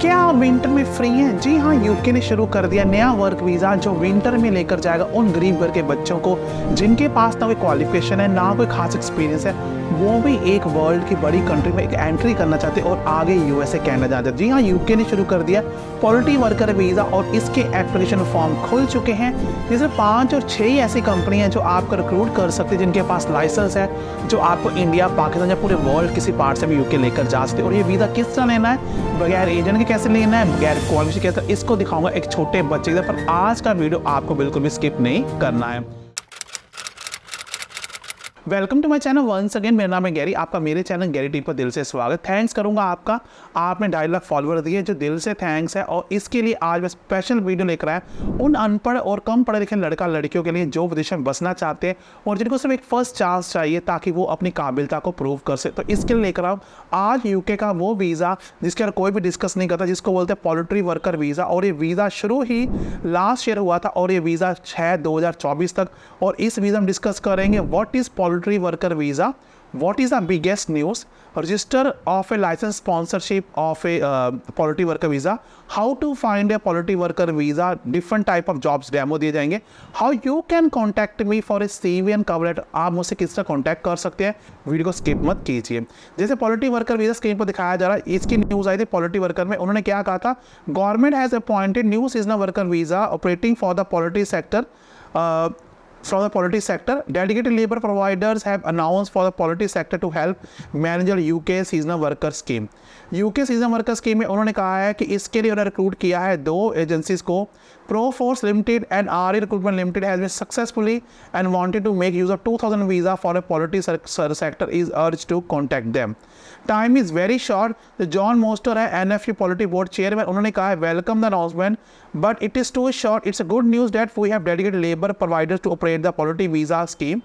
क्या आप विंटर में फ्री हैं जी हाँ यूके ने शुरू कर दिया नया वर्क वीज़ा जो विंटर में लेकर जाएगा उन गरीब घर के बच्चों को जिनके पास ना कोई क्वालिफिकेशन है ना कोई खास एक्सपीरियंस है वो भी एक वर्ल्ड की बड़ी कंट्री में एक एंट्री करना चाहते और आगे यूएसए कैनेडा जाते जी हाँ यूके ने शुरू कर दिया पॉलिटी वर्कर वीज़ा और इसके एप्लीकेशन फॉर्म खुल चुके हैं जिसमें पाँच और छः ही ऐसी कंपनी हैं जो आपको रिक्रूट कर सकती जिनके पास लाइसेंस है जो आपको इंडिया पाकिस्तान या पूरे वर्ल्ड किसी पार्ट से भी यूके लेकर जा सकते और ये वीज़ा किस तरह लेना है बगैर एजेंट के कैसे लेना है बगैर क्वालिफिकेशन कैसे तो इसको दिखाऊंगा एक छोटे बच्चे पर आज का वीडियो आपको बिल्कुल भी स्किप नहीं करना है welcome to my channel once again मेरा नाम है गैरी आपका मेरे चैनल गैरी टीप पर दिल से स्वागत थैंक्स करूंगा आपका आपने डायलॉग फॉलोअर दिए जो दिल से थैंक्स है और इसके लिए आज मैं स्पेशल वीडियो लेकर आया उन अनपढ़ और कम पढ़े लिखे लड़का लड़कियों के लिए जो विदेश में बसना चाहते हैं और जिनको सिर्फ एक फर्स्ट चांस चाहिए ताकि वो अपनी काबिलता को प्रूव कर सके तो इसके लिए लेकर आऊँ आज यूके का वो वीज़ा जिसके अंदर कोई भी डिस्कस नहीं करता जिसको बोलते हैं पोल्ट्री वर्कर वीज़ा और ये वीज़ा शुरू ही लास्ट ईयर हुआ था और ये वीज़ा छः दो तक और इस वीज़ा हम डिस्कस करेंगे what is poultry worker visa what is the biggest news register of a licence sponsorship of a poultry worker visa how to find a poultry worker visa different type of jobs demo दिए जाएंगे how you can contact me for a C V and cover letter आप मुझसे किस तरह contact कर सकते हैं video को स्किप मत कीजिए जैसे पॉलिटी वर्कर वीज़ा स्क्रीन पर दिखाया जा रहा है इसकी न्यूज़ आई थी पॉलिटी वर्कर में उन्होंने क्या कहा था government has appointed new seasonal worker visa operating for the poultry sector from the polity sector. Dedicated labor providers have announced for the polity sector to help manage the UK seasonal Workers scheme. UK seasonal Workers scheme में उन्होंने कहा है कि इसके लिए उन्होंने recruit किया है दो agencies को. Pro Limited and RE Recruitment Limited has been successfully and wanted to make use of 2000 visa for the polity sector is urged to contact them. Time is very short. The John Moster है NFU Polity Board Chairman. उन्होंने कहा है welcome the announcement but it is too short. It's a good news that we have dedicated labor providers to operate get the poverty visa scheme.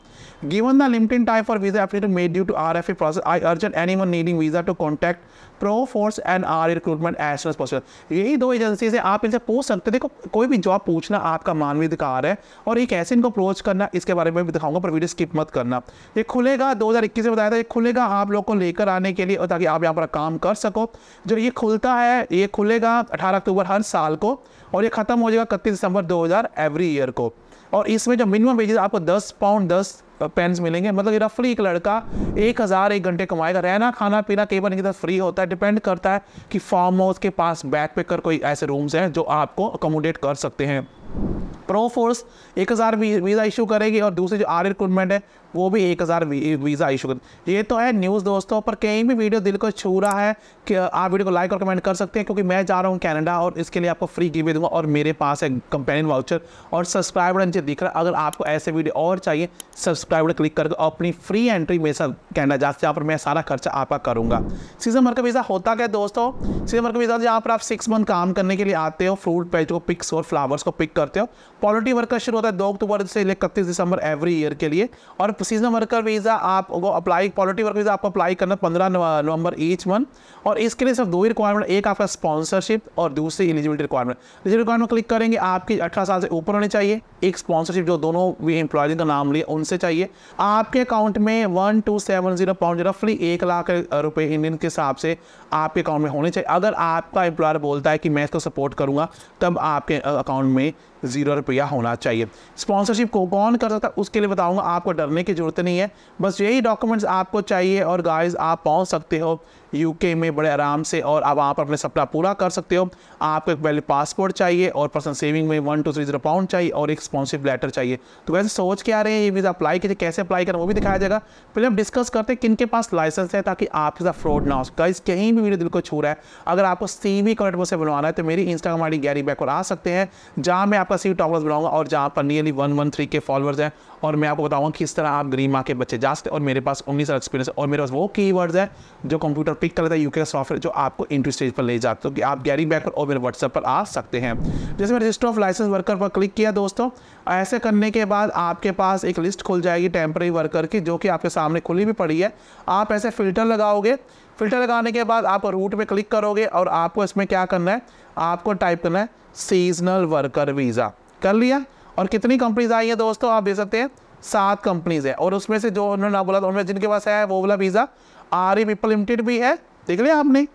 Given the limited time for visa application made due to RFA process, I urge anyone needing visa to contact Proforce and R recruitment as as possible यही दो agency से आप इनसे पूछ सकते देखो कोई भी जॉब पूछना आपका मानवीय अधिकार है और ये कैसे इनको अप्रोच करना इसके बारे में भी दिखाऊंगा पर वीडियो स्किप मत करना ये खुलेगा 2021 में बताया था ये खुलेगा आप लोग को लेकर आने के लिए ताकि आप यहाँ पर काम कर सको जो ये खुलता है ये खुलेगा अठारह अक्टूबर हर साल को और ये खत्म हो जाएगा इकतीस दिसंबर दो एवरी ईयर को और इसमें जो मिनिमम वेजेस आपको दस पाउंड दस पेन्स मिलेंगे मतलब रफली एक लड़का एक हज़ार एक घंटे कमाएगा रहना खाना पीना कई बार इनकी फ्री होता है डिपेंड करता है कि फार्म हाउस के पास बैक पे कर कोई ऐसे रूम्स हैं जो आपको अकोमोडेट कर सकते हैं प्रो फोर्स एक हज़ार वीज़ा इशू करेगी और दूसरी जो आर रिक्रूटमेंट है वो भी एक हज़ार वीज़ा इशू कर ये तो है न्यूज़ दोस्तों पर कहीं भी वीडियो दिल को छू रहा है कि आप वीडियो को लाइक और कमेंट कर सकते हैं क्योंकि मैं जा रहा हूँ कैनेडा और इसके लिए आपको फ्री गिफ्ट दूंगा और मेरे पास है कंपेनियन वाउचर और सब्सक्राइब बटन जो दिख रहा है अगर आपको ऐसे वीडियो और चाहिए सब्सक्राइब बटन क्लिक करके अपनी फ्री एंट्री मेरे साथ कैनेडा जाते जहाँ पर मैं सारा खर्चा आपका करूँगा सीजन भर का वीज़ा होता क्या दोस्तों सीजन भर का वीज़ा जहाँ पर आप सिक्स मंथ काम करने के लिए आते हो फ्रूट पेज को पिक्स और फ्लावर्स को पिक करते हो पॉलिटी वर्कर शुरू होता है दो अक्टूबर से इकतीस दिसंबर एवरी ईयर के लिए और सीजन वर्कर वीज़ा आपको अप्लाई पॉलिटी वर्कर वीज़ा आपको अप्लाई करना पंद्रह नवंबर ईच मंथ और इसके लिए सिर्फ दो ही रिक्वायरमेंट एक आपका स्पॉन्सरशिप और दूसरी eligibility requirement eligibility requirement click करेंगे आपकी अठारह साल से ऊपर होनी चाहिए एक स्पॉन्सरशिप जो दोनों भी एम्प्लॉयज का नाम लिए उनसे चाहिए आपके अकाउंट में one two seven zero pound रफली एक लाख रुपये इंडियन के हिसाब से आपके अकाउंट में होने चाहिए अगर आपका एम्प्लॉयर बोलता है कि मैं इसको सपोर्ट करूँगा तब आपके अकाउंट में जीरो रुपये रुपया होना चाहिए स्पॉन्सरशिप को कौन कर सकता है उसके लिए बताऊंगा आपको डरने की ज़रूरत नहीं है बस यही डॉक्यूमेंट्स आपको चाहिए और गाइस आप पहुंच सकते हो यूके में बड़े आराम से और अब आप अपने सपना पूरा कर सकते हो आपको एक वैलिड पासपोर्ट चाहिए और पर्सनल सेविंग में one two three zero pound चाहिए और एक स्पॉन्सिप लेटर चाहिए तो वैसे सोच के आ रहे हैं ये वीज़ा अप्लाई कीजिए कैसे अप्लाई करें वो भी दिखाया जाएगा पहले हम डिस्कस करते हैं किन के पास लाइसेंस है ताकि आपके साथ फ्रॉड ना हो गाइज कहीं भी मेरे दिल को छू रहा है अगर आपको सी वी कनेक्ट से बनवाना है तो मेरी इंस्टाग्राम आई डी गैरी बैक और आ सकते हैं जहाँ मैं आपका सी टॉपर फॉलोअर्स बढ़ाऊंगा और जहाँ पर नियरली वन वन थ्री के फॉलोअर्स हैं और मैं आपको बताऊंगा किस तरह आप ग्रीन मार्केट बच्चे जा सकते और मेरे पास उन्नीस साल एक्सपीरियंस और मेरे पास वो की वर्ड्स हैं जो कंप्यूटर पिक कर लेता है यूके का सॉफ्टवेयर जो आपको इंट्री स्टेज पर ले जाते हो तो कि आप गैरी बैक पर और मेरे व्हाट्सएप पर आ सकते हैं जैसे मैं रजिस्टर ऑफ लाइसेंस वर्कर पर क्लिक किया दोस्तों ऐसे करने के बाद आपके पास एक लिस्ट खुल जाएगी टेम्प्रेरी वर्कर की जो कि आपके सामने खुली भी पड़ी है आप ऐसे फिल्टर लगाओगे फिल्टर लगाने के बाद आप रूट पे क्लिक करोगे और आपको इसमें क्या करना है आपको टाइप करना है सीजनल वर्कर वीज़ा कर लिया और कितनी कंपनीज आई है दोस्तों आप देख सकते हैं सात कंपनीज है और उसमें से जो उन्होंने ना बोला था उनमें जिनके पास है वो वाला visa R E people limited भी है देख लिया आपने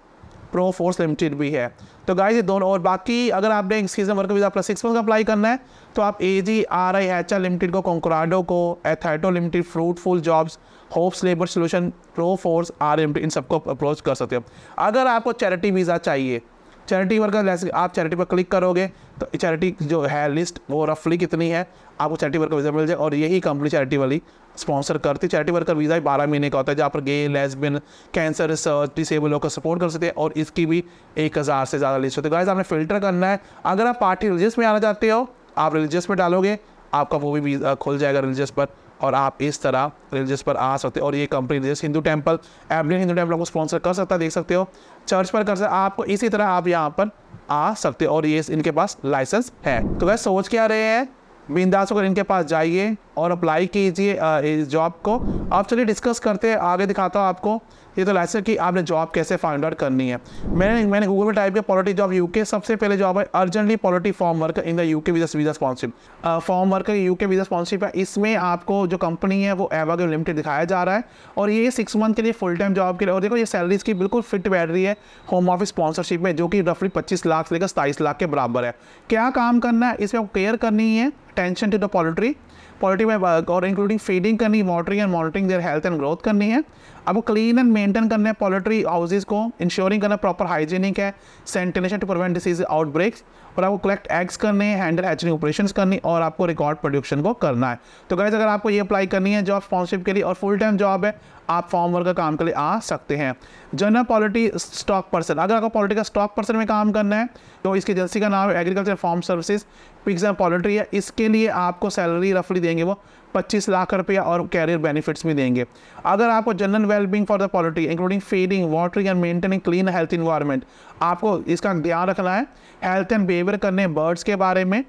प्रो फोर्स लिमिटेड भी है तो गाइज ये दोनों और बाकी अगर आपने season work visa plus six month का अप्लाई करना है तो आप A G R I H R limited को कोंकोराडो को एथाइटो limited fruitful jobs hops labour solution pro force R limited इन सबको अप्रोच कर सकते हो अगर आपको चैरिटी वीज़ा चाहिए चैरिटी वर्क जैसे आप चैरिटी पर क्लिक करोगे तो चैरिटी जो है लिस्ट वो रफली कितनी है आपको चैरिटी का वीज़ा मिल जाए और यही कंपनी चैरिटी वाली स्पॉन्सर करती है चैरिटी वर्कर वीज़ा ही बारह महीने का होता है जहाँ पर gay lesbian cancer research disable होकर सपोर्ट कर सकते हैं और इसकी भी एक हज़ार से ज़्यादा लिस्ट होती है गाइज आपने फिल्टर करना है अगर आप पार्टी रिलीजियस में आना चाहते हो आप रिलीजियस में डालोगे आपका वो भी वीज़ा खुल जाएगा रिलीजियस पर और आप इस तरह रिलीजियस पर आ सकते हो और ये company religious Hindu temple Evelyn Hindu temple को स्पॉन्सर कर सकता है देख सकते हो चर्च पर कर सकते आपको इसी तरह आप यहाँ पर आ सकते हो और ये इनके पास लाइसेंस है तो वह सोच क्या रहे हैं बिंदास होकर इनके पास जाइए और अप्लाई कीजिए इस जॉब को आप चलिए डिस्कस करते हैं आगे दिखाता हूँ आपको ये तो लाइसेंस कि आपने जॉब कैसे फाइंड आउट करनी है मैंने मैंने गूगल में टाइप किया पॉलिटी जॉब यूके सबसे पहले जॉब है urgently poultry farm work in the UK visa visa sponsorship form U UK visa sponsorship है इसमें आपको जो कंपनी है वो एवा लिमिटेड दिखाया जा रहा है और ये सिक्स मंथ के लिए फुल टाइम जॉब के लिए और देखो ये सैलरीज की बिल्कुल फिट बैठ रही है होम ऑफिस स्पॉन्सरशिप में जो कि रफली पच्चीस लाख से लेकर सताईस लाख के बराबर है क्या काम करना है इसमें आपको केयर करनी है attention to the poultry poultry में और इंक्लूडिंग फीडिंग करनी monitoring and monitoring their health and growth करनी है आपको क्लीन एंड मेंटेन करना है पोल्ट्री हाउसेज को इंश्योरिंग करना प्रॉपर हाइजीनिक है sanitation to prevent disease outbreaks और आपको कलेक्ट एग्स करने हैं हैंडल हैचिंग ऑपरेशन करनी और आपको रिकॉर्ड प्रोडक्शन को करना है तो गैस अगर आपको ये अप्लाई करनी है जॉब स्पॉन्सरशिप के लिए और फुल टाइम जॉब है आप फॉर्म वर्क का काम के लिए आ सकते हैं जनरल पॉलिटी स्टॉक पर्सन अगर आपको पॉलिटी का स्टॉक पर्सन में काम करना है तो इसकी एजेंसी का नाम है agriculture farm services pigs and poultry है इसके लिए आपको सैलरी रफली देंगे वो पच्चीस लाख रुपया और कैरियर बेनिफिट्स भी देंगे अगर आपको general wellbeing for the poultry including feeding watering and maintaining clean health environment आपको इसका ध्यान रखना है हेल्थ एंड बिहेवियर करने बर्ड्स के बारे में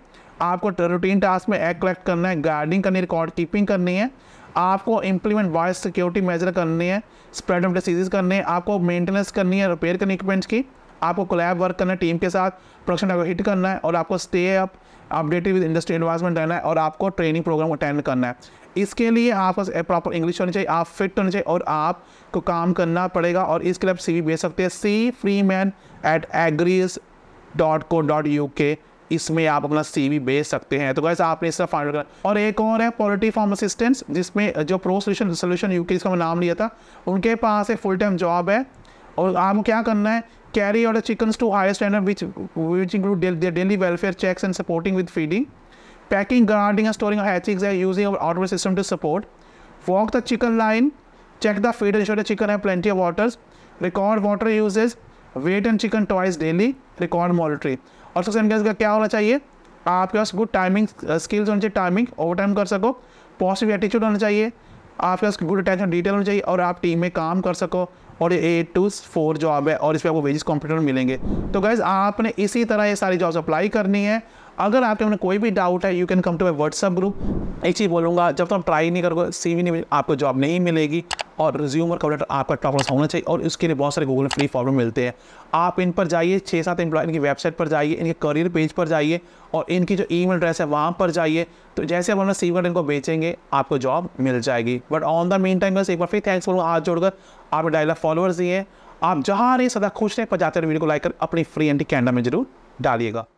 आपको रूटीन टास्क में एग कलेक्ट करना है गार्डिंग करनी रिकॉर्ड कीपिंग करनी है आपको इम्प्लीमेंट वायस सिक्योरिटी मेजर करनी है स्प्रेड ऑफ डिसीजेज करने हैं आपको मेंटेनेंस करनी है रिपेयर करनी इक्विपमेंट्स की आपको कोलैब वर्क करना है टीम के साथ प्रोडक्शन हिट करना है और आपको stay up updated with industry advancement रहना है और आपको ट्रेनिंग प्रोग्राम अटेंड करना है इसके लिए आपको प्रॉपर इंग्लिश होनी चाहिए आप फिट होने चाहिए और आपको काम करना पड़ेगा और इसके लिए आप सी भेज सकते हैं C free man at agris dot co dot U K इसमें आप अपना सी वी भेज सकते हैं तो गैस आपने इसका फाइंड करना और एक और है पॉलिटी फार्म असिस्टेंट्स जिसमें जो प्रो सोल्यूशन सोल्यूशन यू जिसका मैं नाम लिया था उनके पास एक फुल टाइम जॉब है और आपको क्या करना है carry out the chickens to higher standard which, which include da their daily welfare checks and supporting with feeding. Packing, guarding and storing of hatchings are using our outdoor system to support. Walk the chicken line, check the feed, ensure the chicken have plenty of waters. Record water uses, weight and chicken twice daily, record monitoring. Also same guys का क्या होना चाहिए आपके पास good timing skills होनी चाहिए timing over time कर सको positive attitude होना चाहिए आपके पास गुड अटेंशन डिटेल होनी चाहिए और आप टीम में काम कर सको और ये एट टू फोर जॉब है और इस पर आपको वेजिस कॉम्प्यूटर मिलेंगे तो गैज़ आपने इसी तरह ये सारी जॉब्स अप्लाई करनी है अगर आपके में कोई भी डाउट है you can come to my WhatsApp group एक चीज़ बोलूँगा जब तक तो आप ट्राई नहीं करोगे सी नहीं मिले आपको जॉब नहीं मिलेगी और रिज्यूम और कवरेटर आपका टॉपर्स होना चाहिए और इसके लिए बहुत सारे गूगल में फ्री फॉर्म मिलते हैं आप इन पर जाइए छः सात एम्प्लॉय इनकी वेबसाइट पर जाइए इनके करियर पेज पर जाइए और इनकी जो ई एड्रेस है वहाँ पर जाइए तो जैसे हम अपना सीवर इनको बेचेंगे आपको जॉब मिल जाएगी but on the main time बस एक बार फिर थैंक्स बोलूँगा हाथ जोड़कर आपके डायला फॉलोअर्स दिए आप जहाँ रहे सदा खुश रहें पर जाते वीडियो को लाइक कर अपनी फ्री एंटी कैंडा में जरूर डालिएगा